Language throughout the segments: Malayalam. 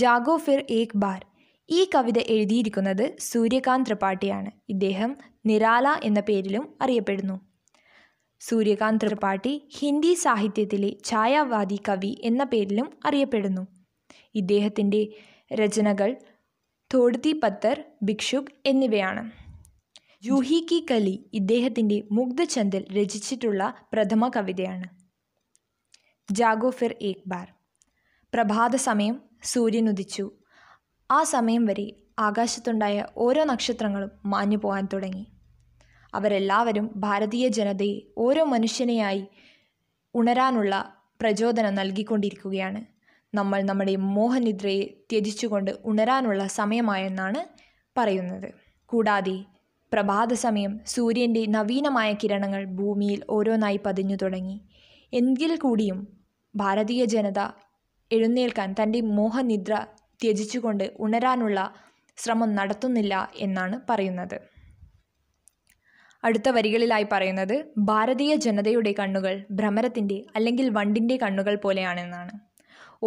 ജാഗോ ഫിർ ഏക് ബാർ ഈ കവിത എഴുതിയിരിക്കുന്നത് സൂര്യകാന്ത് ത്രിപാഠിയാണ് ഇദ്ദേഹം നിരാല എന്ന പേരിലും അറിയപ്പെടുന്നു സൂര്യകാന്ത് ത്രിപാഠി ഹിന്ദി സാഹിത്യത്തിലെ ഛായാവാദി കവി എന്ന പേരിലും അറിയപ്പെടുന്നു ഇദ്ദേഹത്തിൻ്റെ രചനകൾ തോടുത്തി പത്തർ ഭിക്ഷുക് എന്നിവയാണ് ജൂഹി കി കലി ഇദ്ദേഹത്തിൻ്റെ മുഗ്ധചന്ദൽ രചിച്ചിട്ടുള്ള പ്രഥമ കവിതയാണ് ജാഗോ ഫിർ ഏക് ബാർ പ്രഭാത സമയം സൂര്യൻ ഉദിച്ചു ആ സമയം വരെ ആകാശത്തുണ്ടായ ഓരോ നക്ഷത്രങ്ങളും മാഞ്ഞു പോകാൻ തുടങ്ങി അവരെല്ലാവരും ഭാരതീയ ജനതയെ ഓരോ മനുഷ്യനെയായി ഉണരാനുള്ള പ്രചോദനം നൽകിക്കൊണ്ടിരിക്കുകയാണ് നമ്മൾ നമ്മുടെ മോഹനിദ്രയെ ത്യജിച്ചുകൊണ്ട് ഉണരാനുള്ള സമയമായെന്നാണ് പറയുന്നത് കൂടാതെ പ്രഭാത സമയം സൂര്യൻ്റെ നവീനമായ കിരണങ്ങൾ ഭൂമിയിൽ ഓരോന്നായി പതിഞ്ഞു തുടങ്ങി എങ്കിൽ കൂടിയും ഭാരതീയ ജനത എഴുന്നേൽക്കാൻ തൻ്റെ മോഹനിദ്ര ത്യജിച്ചുകൊണ്ട് ഉണരാനുള്ള ശ്രമം നടത്തുന്നില്ല എന്നാണ് പറയുന്നത് അടുത്ത വരികളിലായി പറയുന്നത് ഭാരതീയ ജനതയുടെ കണ്ണുകൾ ഭ്രമരത്തിൻ്റെ അല്ലെങ്കിൽ വണ്ടിൻ്റെ കണ്ണുകൾ പോലെയാണെന്നാണ്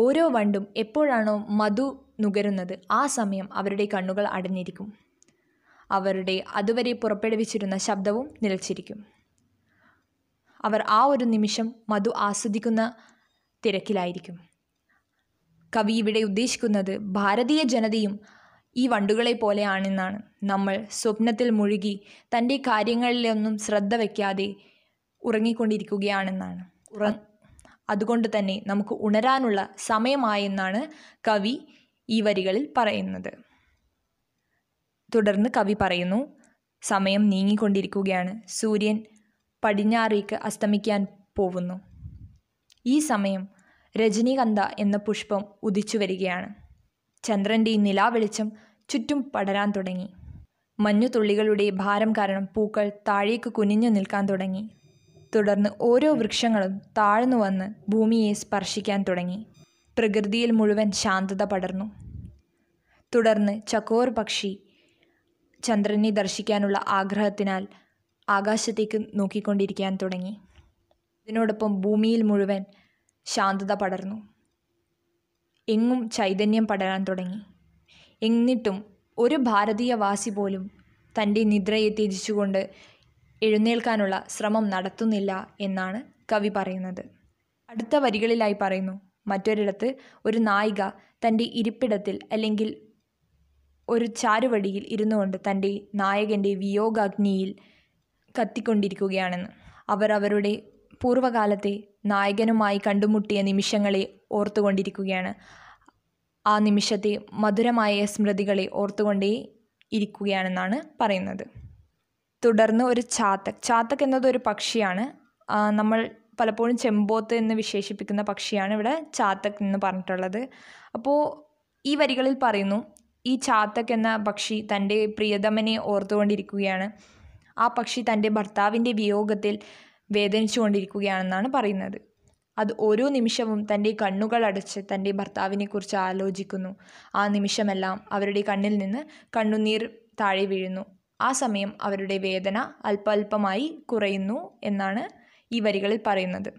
ഓരോ വണ്ടും എപ്പോഴാണോ മധു നുകരുന്നത് ആ സമയം അവരുടെ കണ്ണുകൾ അടഞ്ഞിരിക്കും അവരുടെ അതുവരെ പുറപ്പെടുവിച്ചിരുന്ന ശബ്ദവും നിലച്ചിരിക്കും അവർ ആ ഒരു നിമിഷം മധു ആസ്വദിക്കുന്ന തിരക്കിലായിരിക്കും കവി ഇവിടെ ഉദ്ദേശിക്കുന്നത് ഭാരതീയ ജനതയും ഈ വണ്ടുകളെ പോലെയാണെന്നാണ് നമ്മൾ സ്വപ്നത്തിൽ മുഴുകി തൻ്റെ കാര്യങ്ങളിലൊന്നും ശ്രദ്ധ വയ്ക്കാതെ ഉറങ്ങിക്കൊണ്ടിരിക്കുകയാണെന്നാണ് ഉറ അതുകൊണ്ട് തന്നെ നമുക്ക് ഉണരാനുള്ള സമയമായെന്നാണ് കവി ഈ വരികളിൽ പറയുന്നത് തുടർന്ന് കവി പറയുന്നു സമയം നീങ്ങിക്കൊണ്ടിരിക്കുകയാണ് സൂര്യൻ പടിഞ്ഞാറേക്ക് അസ്തമിക്കാൻ പോവുന്നു ഈ സമയം രജനീകന്ധ എന്ന പുഷ്പം ഉദിച്ചു വരികയാണ് ചന്ദ്രൻ്റെ ഈ നിലാവെളിച്ചം ചുറ്റും പടരാൻ തുടങ്ങി മഞ്ഞുതുള്ളികളുടെ ഭാരം കാരണം പൂക്കൾ താഴേക്ക് കുനിഞ്ഞു നിൽക്കാൻ തുടങ്ങി തുടർന്ന് ഓരോ വൃക്ഷങ്ങളും താഴ്ന്നു വന്ന് ഭൂമിയെ സ്പർശിക്കാൻ തുടങ്ങി പ്രകൃതിയിൽ മുഴുവൻ ശാന്തത പടർന്നു തുടർന്ന് ചക്കോർ പക്ഷി ചന്ദ്രനെ ദർശിക്കാനുള്ള ആഗ്രഹത്തിനാൽ ആകാശത്തേക്ക് നോക്കിക്കൊണ്ടിരിക്കാൻ തുടങ്ങി ഇതിനോടൊപ്പം ഭൂമിയിൽ മുഴുവൻ ശാന്തത പടർന്നു എങ്ങും ചൈതന്യം പടരാൻ തുടങ്ങി എന്നിട്ടും ഒരു ഭാരതീയ വാസി പോലും തൻ്റെ നിദ്രയെ ത്യജിച്ചുകൊണ്ട് എഴുന്നേൽക്കാനുള്ള ശ്രമം നടത്തുന്നില്ല എന്നാണ് കവി പറയുന്നത് അടുത്ത വരികളിലായി പറയുന്നു മറ്റൊരിടത്ത് ഒരു നായിക തൻ്റെ ഇരിപ്പിടത്തിൽ അല്ലെങ്കിൽ ഒരു ചാരുവടിയിൽ ഇരുന്നു കൊണ്ട് തൻ്റെ നായകൻ്റെ വിയോഗാഗ്നിയിൽ കത്തിക്കൊണ്ടിരിക്കുകയാണെന്ന് അവർ അവരുടെ പൂർവ്വകാലത്തെ നായകനുമായി കണ്ടുമുട്ടിയ നിമിഷങ്ങളെ ഓർത്തുകൊണ്ടിരിക്കുകയാണ് ആ നിമിഷത്തെ മധുരമായ സ്മൃതികളെ ഓർത്തുകൊണ്ടേ ഇരിക്കുകയാണെന്നാണ് പറയുന്നത് തുടർന്ന് ഒരു ചാത്തക് ചാത്തക് എന്നത് ഒരു പക്ഷിയാണ് നമ്മൾ പലപ്പോഴും ചെമ്പോത്ത് എന്ന് വിശേഷിപ്പിക്കുന്ന പക്ഷിയാണ് ഇവിടെ ചാത്തക് എന്ന് പറഞ്ഞിട്ടുള്ളത് അപ്പോൾ ഈ വരികളിൽ പറയുന്നു ഈ ചാത്തക് എന്ന പക്ഷി തൻ്റെ പ്രിയതമനെ ഓർത്തുകൊണ്ടിരിക്കുകയാണ് ആ പക്ഷി തൻ്റെ ഭർത്താവിൻ്റെ വിയോഗത്തിൽ വേദനിച്ചുകൊണ്ടിരിക്കുകയാണെന്നാണ് പറയുന്നത് അത് ഓരോ നിമിഷവും തൻ്റെ അടച്ച് തൻ്റെ ഭർത്താവിനെക്കുറിച്ച് ആലോചിക്കുന്നു ആ നിമിഷമെല്ലാം അവരുടെ കണ്ണിൽ നിന്ന് കണ്ണുനീർ താഴെ വീഴുന്നു ആ സമയം അവരുടെ വേദന അല്പല്പമായി കുറയുന്നു എന്നാണ് ഈ വരികളിൽ പറയുന്നത്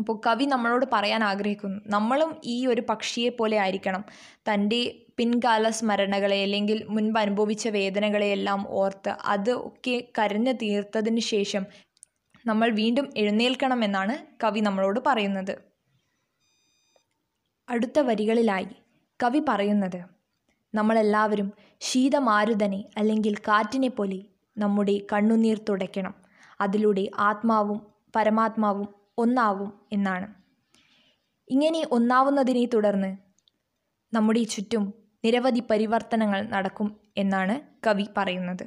അപ്പോൾ കവി നമ്മളോട് പറയാൻ ആഗ്രഹിക്കുന്നു നമ്മളും ഈ ഒരു പക്ഷിയെ പോലെ ആയിരിക്കണം തൻ്റെ പിൻകാല സ്മരണകളെ അല്ലെങ്കിൽ മുൻപ് അനുഭവിച്ച വേദനകളെയെല്ലാം ഓർത്ത് അത് ഒക്കെ കരഞ്ഞു തീർത്തതിന് ശേഷം നമ്മൾ വീണ്ടും എഴുന്നേൽക്കണമെന്നാണ് കവി നമ്മളോട് പറയുന്നത് അടുത്ത വരികളിലായി കവി പറയുന്നത് നമ്മളെല്ലാവരും ശീതമാരുതനെ അല്ലെങ്കിൽ കാറ്റിനെ പോലെ നമ്മുടെ കണ്ണുനീർ തുടയ്ക്കണം അതിലൂടെ ആത്മാവും പരമാത്മാവും ഒന്നാവും എന്നാണ് ഇങ്ങനെ ഒന്നാവുന്നതിനെ തുടർന്ന് നമ്മുടെ ചുറ്റും നിരവധി പരിവർത്തനങ്ങൾ നടക്കും എന്നാണ് കവി പറയുന്നത്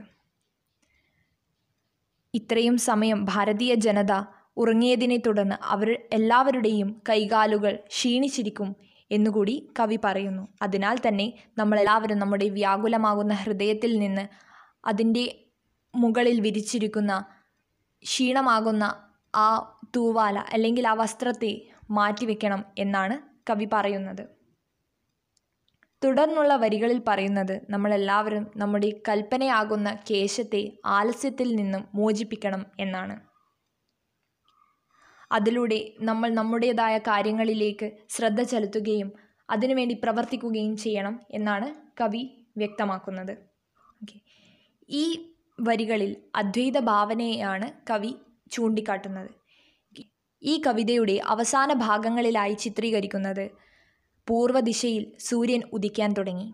ഇത്രയും സമയം ഭാരതീയ ജനത ഉറങ്ങിയതിനെ തുടർന്ന് അവർ എല്ലാവരുടെയും കൈകാലുകൾ ക്ഷീണിച്ചിരിക്കും എന്നുകൂടി കവി പറയുന്നു അതിനാൽ തന്നെ നമ്മളെല്ലാവരും നമ്മുടെ വ്യാകുലമാകുന്ന ഹൃദയത്തിൽ നിന്ന് അതിൻ്റെ മുകളിൽ വിരിച്ചിരിക്കുന്ന ക്ഷീണമാകുന്ന ആ തൂവാല അല്ലെങ്കിൽ ആ വസ്ത്രത്തെ മാറ്റിവെക്കണം എന്നാണ് കവി പറയുന്നത് തുടർന്നുള്ള വരികളിൽ പറയുന്നത് നമ്മളെല്ലാവരും നമ്മുടെ കൽപ്പനയാകുന്ന കേശത്തെ ആലസ്യത്തിൽ നിന്നും മോചിപ്പിക്കണം എന്നാണ് അതിലൂടെ നമ്മൾ നമ്മുടേതായ കാര്യങ്ങളിലേക്ക് ശ്രദ്ധ ചെലുത്തുകയും അതിനുവേണ്ടി പ്രവർത്തിക്കുകയും ചെയ്യണം എന്നാണ് കവി വ്യക്തമാക്കുന്നത് ഓക്കെ ഈ വരികളിൽ അദ്വൈത ഭാവനയാണ് കവി ചൂണ്ടിക്കാട്ടുന്നത് ഈ കവിതയുടെ അവസാന ഭാഗങ്ങളിലായി ചിത്രീകരിക്കുന്നത് പൂർവ്വദിശയിൽ സൂര്യൻ ഉദിക്കാൻ തുടങ്ങി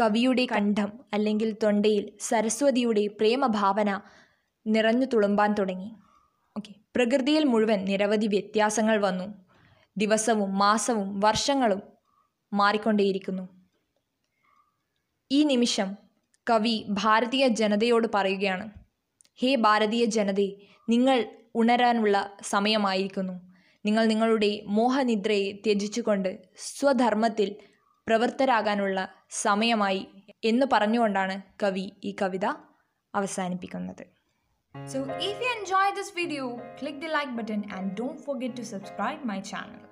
കവിയുടെ കണ്ഠം അല്ലെങ്കിൽ തൊണ്ടയിൽ സരസ്വതിയുടെ പ്രേമഭാവന നിറഞ്ഞു തുളുമ്പാൻ തുടങ്ങി ഓക്കെ പ്രകൃതിയിൽ മുഴുവൻ നിരവധി വ്യത്യാസങ്ങൾ വന്നു ദിവസവും മാസവും വർഷങ്ങളും മാറിക്കൊണ്ടേയിരിക്കുന്നു ഈ നിമിഷം കവി ഭാരതീയ ജനതയോട് പറയുകയാണ് ഹേ ഭാരതീയ ജനതയെ നിങ്ങൾ ഉണരാനുള്ള സമയമായിരിക്കുന്നു നിങ്ങൾ നിങ്ങളുടെ മോഹനിദ്രയെ ത്യജിച്ചുകൊണ്ട് സ്വധർമ്മത്തിൽ പ്രവർത്തരാകാനുള്ള സമയമായി എന്ന് പറഞ്ഞുകൊണ്ടാണ് കവി ഈ കവിത അവസാനിപ്പിക്കുന്നത് so if you enjoy this video click the like button and don't forget to subscribe my channel